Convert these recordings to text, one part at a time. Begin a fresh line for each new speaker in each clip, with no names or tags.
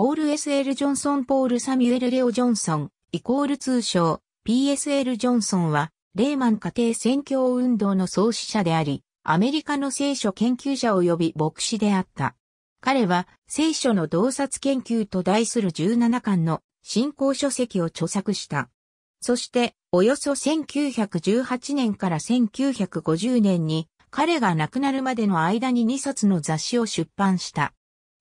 ポール SL ジョンソンポールサミュエル・レオ・ジョンソン、イコール通称 PSL ジョンソンは、レーマン家庭宣教運動の創始者であり、アメリカの聖書研究者及び牧師であった。彼は聖書の洞察研究と題する17巻の信仰書籍を著作した。そして、およそ1918年から1950年に、彼が亡くなるまでの間に2冊の雑誌を出版した。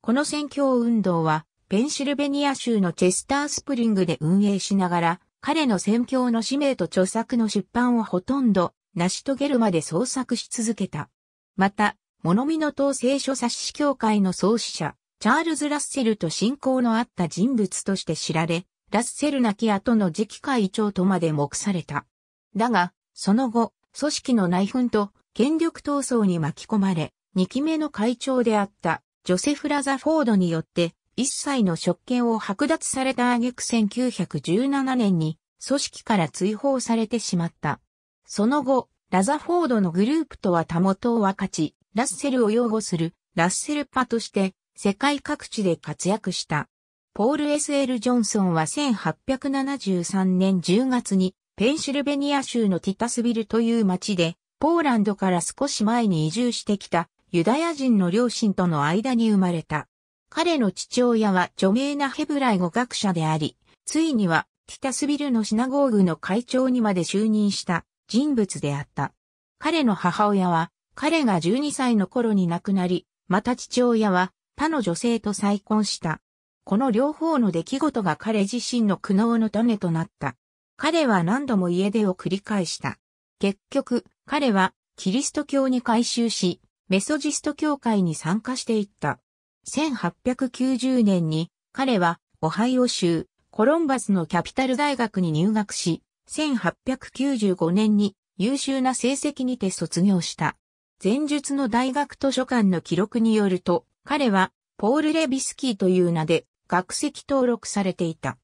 この宣教運動は、ペンシルベニア州のチェスタースプリングで運営しながら、彼の宣教の使命と著作の出版をほとんど成し遂げるまで創作し続けた。また、物見の統制書冊子協会の創始者、チャールズ・ラッセルと親交のあった人物として知られ、ラッセル亡き後の次期会長とまで目された。だが、その後、組織の内紛と権力闘争に巻き込まれ、2期目の会長であったジョセフ・ラザフォードによって一切の職権を剥奪された挙句1917年に組織から追放されてしまった。その後、ラザフォードのグループとはたもとを分かち、ラッセルを擁護するラッセルパとして世界各地で活躍した。ポール・ S.L. ジョンソンは1873年10月にペンシルベニア州のティタスビルという町でポーランドから少し前に移住してきたユダヤ人の両親との間に生まれた。彼の父親は著名なヘブライ語学者であり、ついにはティタスビルのシナゴーグの会長にまで就任した人物であった。彼の母親は、彼が12歳の頃に亡くなり、また父親は他の女性と再婚した。この両方の出来事が彼自身の苦悩の種となった。彼は何度も家出を繰り返した。結局、彼はキリスト教に改宗し、メソジスト教会に参加していった。1890年に彼はオハイオ州コロンバスのキャピタル大学に入学し、1895年に優秀な成績にて卒業した。前述の大学図書館の記録によると、彼はポール・レビスキーという名で学籍登録されていた。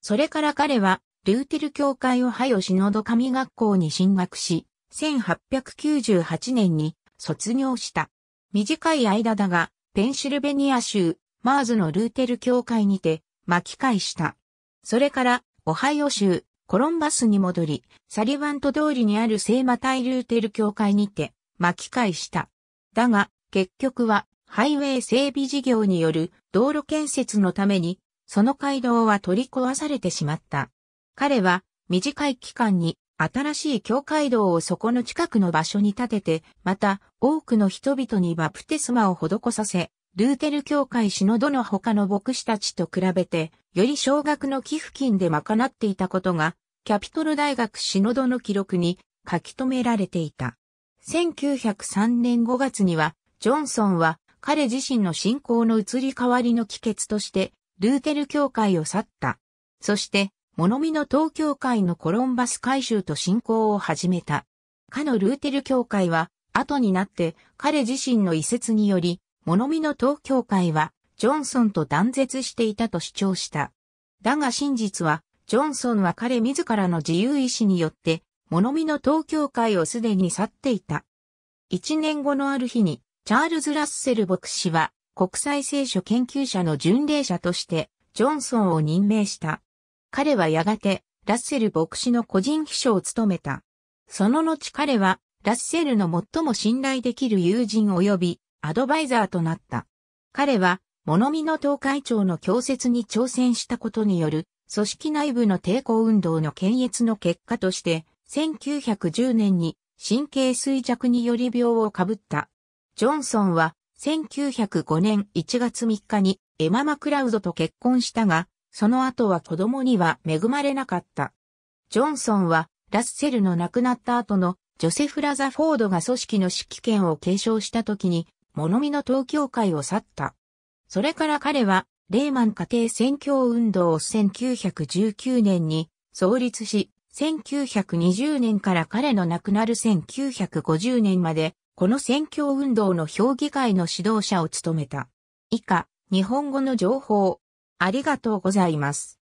それから彼はルーテル教会を配し、のど神学校に進学し、1898年に卒業した。短い間だが、ペンシルベニア州、マーズのルーテル教会にて、巻き返した。それから、オハイオ州、コロンバスに戻り、サリバント通りにある聖マタイルーテル教会にて、巻き返した。だが、結局は、ハイウェイ整備事業による道路建設のために、その街道は取り壊されてしまった。彼は短い期間に新しい教会堂をそこの近くの場所に建てて、また多くの人々にバプテスマを施させ、ルーテル教会シノドの他の牧師たちと比べて、より少額の寄付金で賄っていたことが、キャピトル大学シノドの記録に書き留められていた。1903年5月には、ジョンソンは彼自身の信仰の移り変わりの帰結として、ルーテル教会を去った。そして、物見の東教会のコロンバス改修と信仰を始めた。かのルーテル教会は、後になって彼自身の遺説により、物見の東教会は、ジョンソンと断絶していたと主張した。だが真実は、ジョンソンは彼自らの自由意志によって、物見の東教会をすでに去っていた。一年後のある日に、チャールズ・ラッセル牧師は、国際聖書研究者の巡礼者として、ジョンソンを任命した。彼はやがて、ラッセル牧師の個人秘書を務めた。その後彼は、ラッセルの最も信頼できる友人及び、アドバイザーとなった。彼は、物見の党会長の強説に挑戦したことによる、組織内部の抵抗運動の検閲の結果として、1910年に神経衰弱により病をかぶった。ジョンソンは1905年1月3日にエマ・マクラウドと結婚したが、その後は子供には恵まれなかった。ジョンソンは、ラッセルの亡くなった後のジョセフ・ラザフォードが組織の指揮権を継承した時に、物見の東京会を去った。それから彼は、レーマン家庭選挙運動を1919年に創立し、1920年から彼の亡くなる1950年まで、この選挙運動の評議会の指導者を務めた。以下、日本語の情報、ありがとうございます。